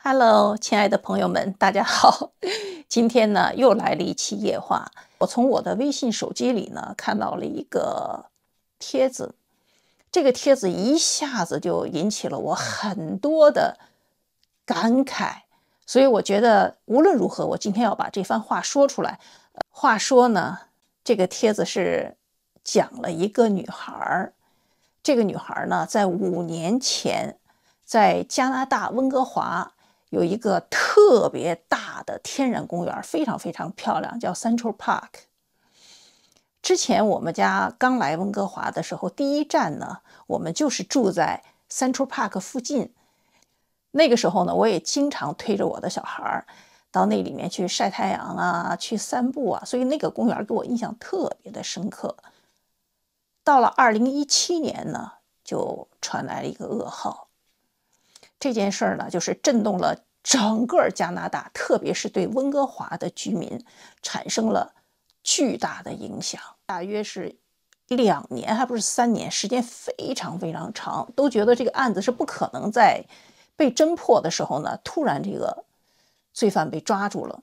Hello，亲爱的朋友们，大家好。今天呢，又来了一期夜话。我从我的微信手机里呢，看到了一个帖子，这个帖子一下子就引起了我很多的感慨，所以我觉得无论如何，我今天要把这番话说出来。话说呢，这个帖子是讲了一个女孩，这个女孩呢，在五年前在加拿大温哥华。有一个特别大的天然公园，非常非常漂亮，叫 Central Park。之前我们家刚来温哥华的时候，第一站呢，我们就是住在 Central Park 附近。那个时候呢，我也经常推着我的小孩儿到那里面去晒太阳啊，去散步啊。所以那个公园给我印象特别的深刻。到了二零一七年呢，就传来了一个噩耗。这件事儿呢，就是震动了整个加拿大，特别是对温哥华的居民产生了巨大的影响。大约是两年，还不是三年，时间非常非常长，都觉得这个案子是不可能在被侦破的时候呢，突然这个罪犯被抓住了。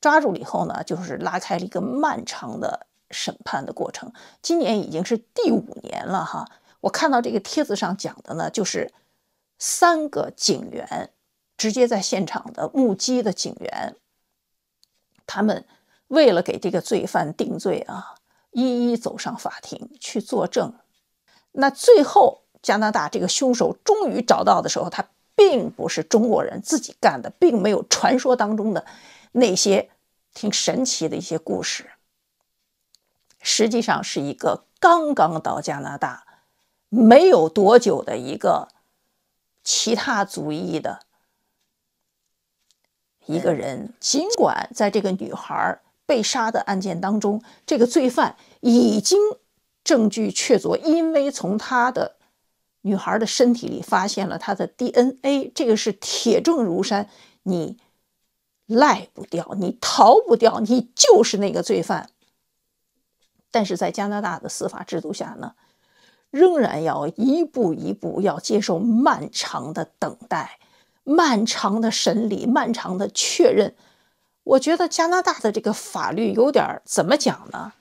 抓住了以后呢，就是拉开了一个漫长的审判的过程。今年已经是第五年了，哈。我看到这个帖子上讲的呢，就是。三个警员，直接在现场的目击的警员，他们为了给这个罪犯定罪啊，一一走上法庭去作证。那最后，加拿大这个凶手终于找到的时候，他并不是中国人自己干的，并没有传说当中的那些挺神奇的一些故事。实际上，是一个刚刚到加拿大没有多久的一个。其他族裔的一个人，尽管在这个女孩被杀的案件当中，这个罪犯已经证据确凿，因为从他的女孩的身体里发现了他的 DNA，这个是铁证如山，你赖不掉，你逃不掉，你就是那个罪犯。但是在加拿大的司法制度下呢？仍然要一步一步，要接受漫长的等待、漫长的审理、漫长的确认。我觉得加拿大的这个法律有点怎么讲呢？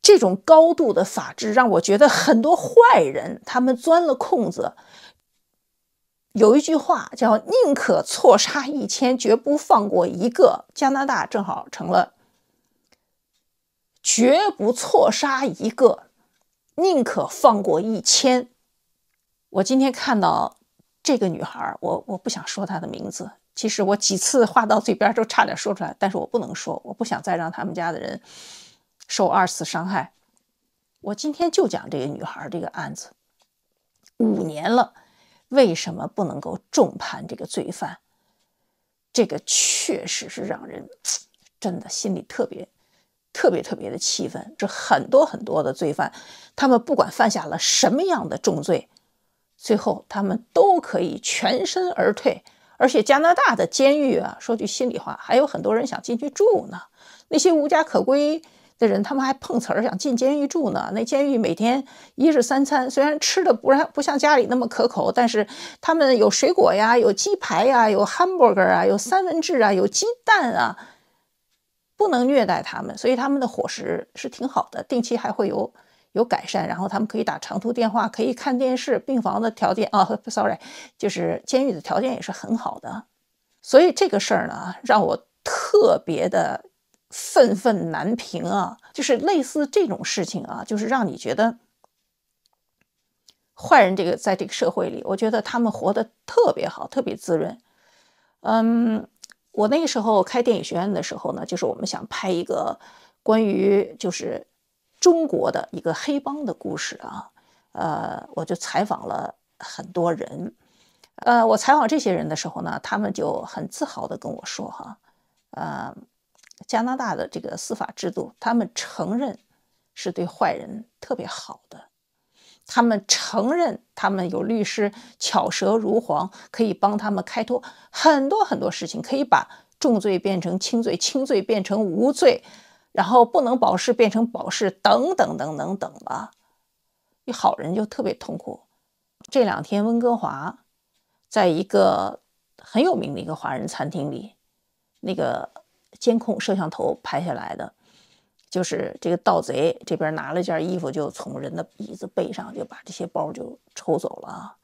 这种高度的法治让我觉得很多坏人他们钻了空子。有一句话叫“宁可错杀一千，绝不放过一个”，加拿大正好成了“绝不错杀一个”。宁可放过一千。我今天看到这个女孩，我我不想说她的名字。其实我几次话到嘴边都差点说出来，但是我不能说，我不想再让他们家的人受二次伤害。我今天就讲这个女孩这个案子，五年了，为什么不能够重判这个罪犯？这个确实是让人真的心里特别。特别特别的气愤，这很多很多的罪犯，他们不管犯下了什么样的重罪，最后他们都可以全身而退。而且加拿大的监狱啊，说句心里话，还有很多人想进去住呢。那些无家可归的人，他们还碰瓷儿想进监狱住呢。那监狱每天一日三餐，虽然吃的不然不像家里那么可口，但是他们有水果呀，有鸡排呀，有 hamburger 啊，有三文治啊，有鸡蛋啊。不能虐待他们，所以他们的伙食是挺好的，定期还会有有改善，然后他们可以打长途电话，可以看电视，病房的条件啊，sorry，就是监狱的条件也是很好的，所以这个事儿呢，让我特别的愤愤难平啊，就是类似这种事情啊，就是让你觉得坏人这个在这个社会里，我觉得他们活得特别好，特别滋润，嗯。我那个时候开电影学院的时候呢，就是我们想拍一个关于就是中国的一个黑帮的故事啊，呃，我就采访了很多人，呃，我采访这些人的时候呢，他们就很自豪的跟我说哈，呃，加拿大的这个司法制度，他们承认是对坏人特别好的。他们承认，他们有律师巧舌如簧，可以帮他们开脱很多很多事情，可以把重罪变成轻罪，轻罪变成无罪，然后不能保释变成保释，等等等等等吧。一好人就特别痛苦。这两天，温哥华在一个很有名的一个华人餐厅里，那个监控摄像头拍下来的。就是这个盗贼这边拿了件衣服，就从人的椅子背上就把这些包就抽走了啊，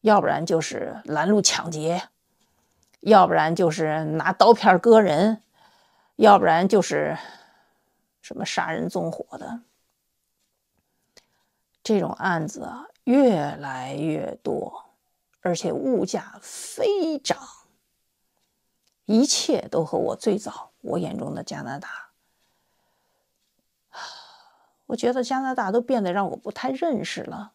要不然就是拦路抢劫，要不然就是拿刀片割人，要不然就是什么杀人纵火的，这种案子啊越来越多，而且物价飞涨，一切都和我最早我眼中的加拿大。我觉得加拿大都变得让我不太认识了。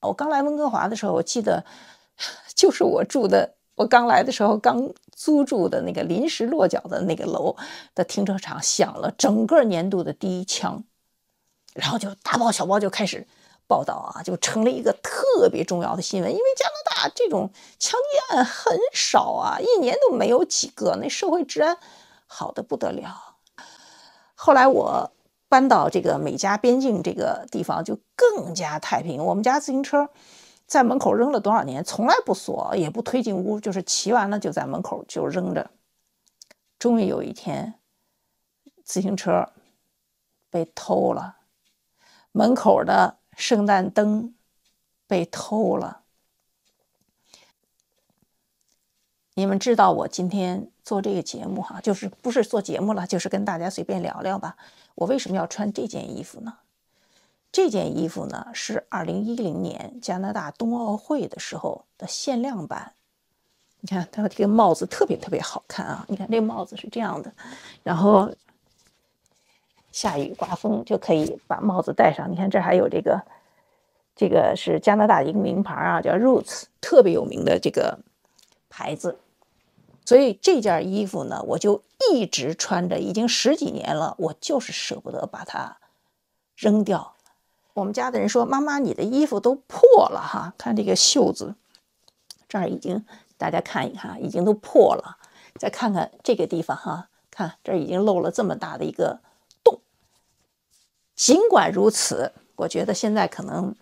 我刚来温哥华的时候，我记得 就是我住的，我刚来的时候刚租住的那个临时落脚的那个楼的停车场响了整个年度的第一枪，然后就大包小包就开始报道啊，就成了一个特别重要的新闻。因为加拿大这种枪击案很少啊，一年都没有几个，那社会治安好的不得了。后来我。搬到这个美加边境这个地方就更加太平。我们家自行车在门口扔了多少年，从来不锁，也不推进屋，就是骑完了就在门口就扔着。终于有一天，自行车被偷了，门口的圣诞灯被偷了。你们知道我今天做这个节目哈，就是不是做节目了，就是跟大家随便聊聊吧。我为什么要穿这件衣服呢？这件衣服呢是二零一零年加拿大冬奥会的时候的限量版。你看它的这个帽子特别特别好看啊！你看这个帽子是这样的，然后下雨刮风就可以把帽子戴上。你看这还有这个，这个是加拿大一个名牌啊，叫 Roots，特别有名的这个。牌子，所以这件衣服呢，我就一直穿着，已经十几年了，我就是舍不得把它扔掉。我们家的人说：“妈妈，你的衣服都破了哈，看这个袖子，这儿已经……大家看一看，已经都破了。再看看这个地方哈，看这儿已经漏了这么大的一个洞。尽管如此，我觉得现在可能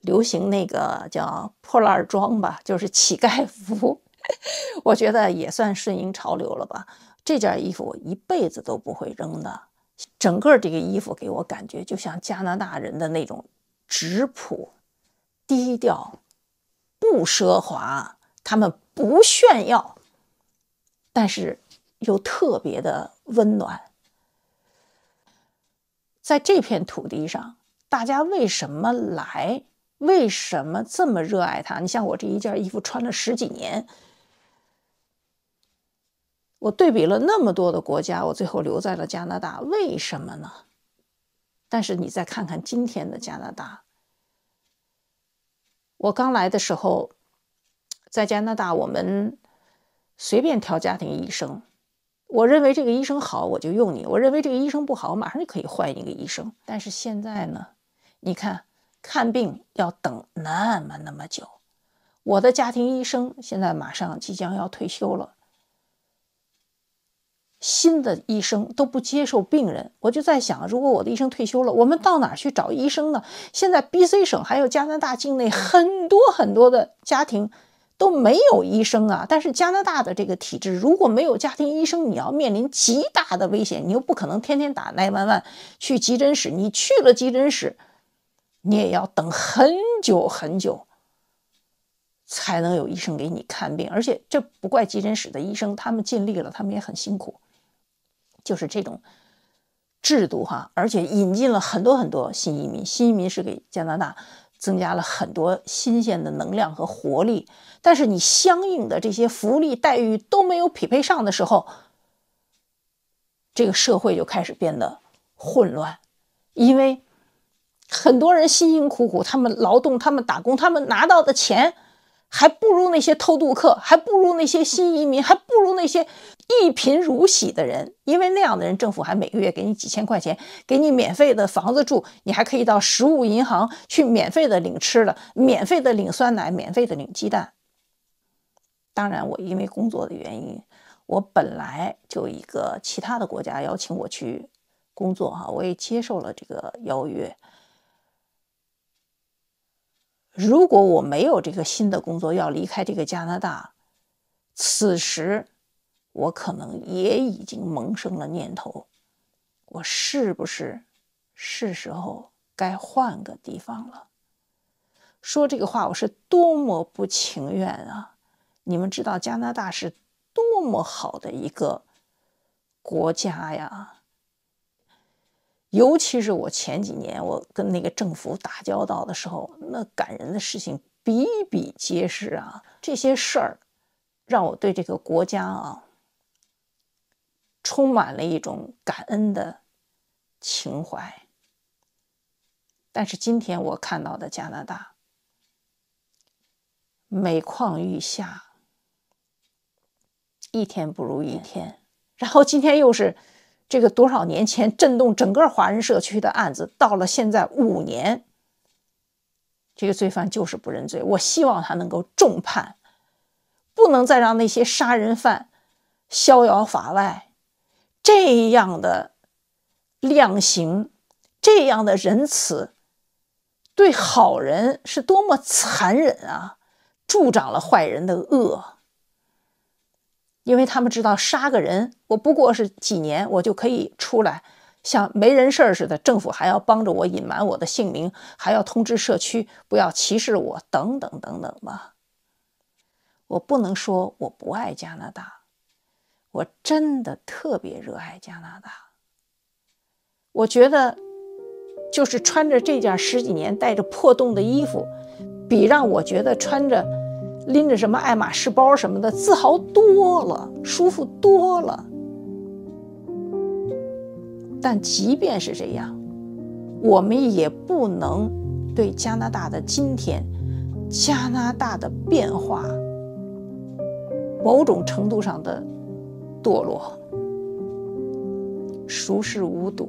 流行那个叫破烂装吧，就是乞丐服。”我觉得也算顺应潮流了吧。这件衣服我一辈子都不会扔的。整个这个衣服给我感觉就像加拿大人的那种质朴、低调、不奢华。他们不炫耀，但是又特别的温暖。在这片土地上，大家为什么来？为什么这么热爱它？你像我这一件衣服，穿了十几年。我对比了那么多的国家，我最后留在了加拿大，为什么呢？但是你再看看今天的加拿大，我刚来的时候，在加拿大我们随便挑家庭医生，我认为这个医生好我就用你，我认为这个医生不好我马上就可以换一个医生。但是现在呢，你看看病要等那么那么久，我的家庭医生现在马上即将要退休了。新的医生都不接受病人，我就在想，如果我的医生退休了，我们到哪儿去找医生呢？现在 B、C 省还有加拿大境内很多很多的家庭都没有医生啊。但是加拿大的这个体制，如果没有家庭医生，你要面临极大的危险，你又不可能天天打111去急诊室。你去了急诊室，你也要等很久很久才能有医生给你看病，而且这不怪急诊室的医生，他们尽力了，他们也很辛苦。就是这种制度哈，而且引进了很多很多新移民，新移民是给加拿大增加了很多新鲜的能量和活力。但是你相应的这些福利待遇都没有匹配上的时候，这个社会就开始变得混乱，因为很多人辛辛苦苦，他们劳动，他们打工，他们拿到的钱。还不如那些偷渡客，还不如那些新移民，还不如那些一贫如洗的人，因为那样的人政府还每个月给你几千块钱，给你免费的房子住，你还可以到食物银行去免费的领吃的，免费的领酸奶，免费的领鸡蛋。当然，我因为工作的原因，我本来就一个其他的国家邀请我去工作哈，我也接受了这个邀约。如果我没有这个新的工作要离开这个加拿大，此时我可能也已经萌生了念头，我是不是是时候该换个地方了？说这个话我是多么不情愿啊！你们知道加拿大是多么好的一个国家呀！尤其是我前几年我跟那个政府打交道的时候，那感人的事情比比皆是啊！这些事儿让我对这个国家啊充满了一种感恩的情怀。但是今天我看到的加拿大每况愈下，一天不如一天，然后今天又是。这个多少年前震动整个华人社区的案子，到了现在五年，这个罪犯就是不认罪。我希望他能够重判，不能再让那些杀人犯逍遥法外。这样的量刑，这样的仁慈，对好人是多么残忍啊！助长了坏人的恶。因为他们知道杀个人，我不过是几年，我就可以出来，像没人事似的。政府还要帮着我隐瞒我的姓名，还要通知社区不要歧视我，等等等等吧。我不能说我不爱加拿大，我真的特别热爱加拿大。我觉得，就是穿着这件十几年带着破洞的衣服，比让我觉得穿着。拎着什么爱马仕包什么的，自豪多了，舒服多了。但即便是这样，我们也不能对加拿大的今天、加拿大的变化、某种程度上的堕落熟视无睹。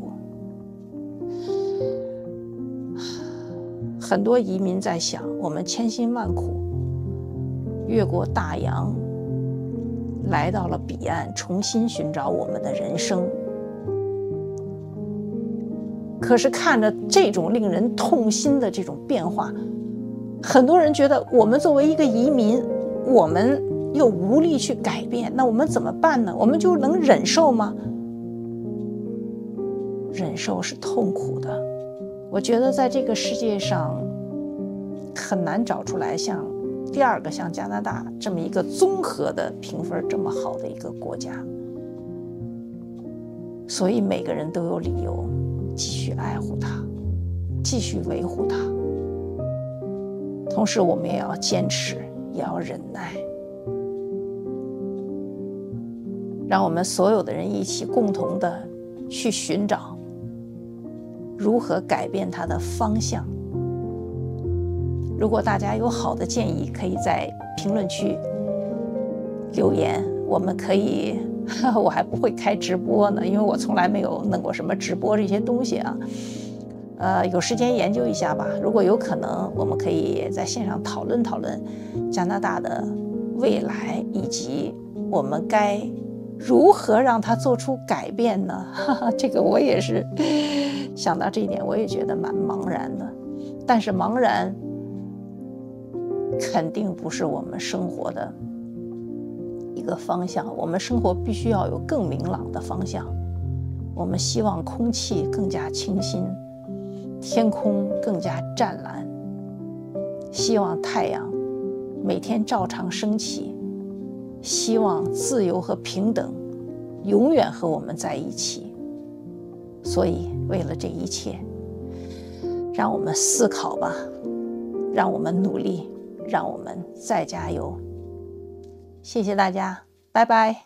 很多移民在想，我们千辛万苦。越过大洋，来到了彼岸，重新寻找我们的人生。可是看着这种令人痛心的这种变化，很多人觉得我们作为一个移民，我们又无力去改变，那我们怎么办呢？我们就能忍受吗？忍受是痛苦的。我觉得在这个世界上，很难找出来像。第二个，像加拿大这么一个综合的评分这么好的一个国家，所以每个人都有理由继续爱护它，继续维护它。同时，我们也要坚持，也要忍耐，让我们所有的人一起共同的去寻找如何改变它的方向。如果大家有好的建议，可以在评论区留言。我们可以，我还不会开直播呢，因为我从来没有弄过什么直播这些东西啊。呃，有时间研究一下吧。如果有可能，我们可以在线上讨论讨论加拿大的未来，以及我们该如何让它做出改变呢？哈哈，这个我也是想到这一点，我也觉得蛮茫然的，但是茫然。肯定不是我们生活的一个方向。我们生活必须要有更明朗的方向。我们希望空气更加清新，天空更加湛蓝，希望太阳每天照常升起，希望自由和平等永远和我们在一起。所以，为了这一切，让我们思考吧，让我们努力。让我们再加油！谢谢大家，拜拜。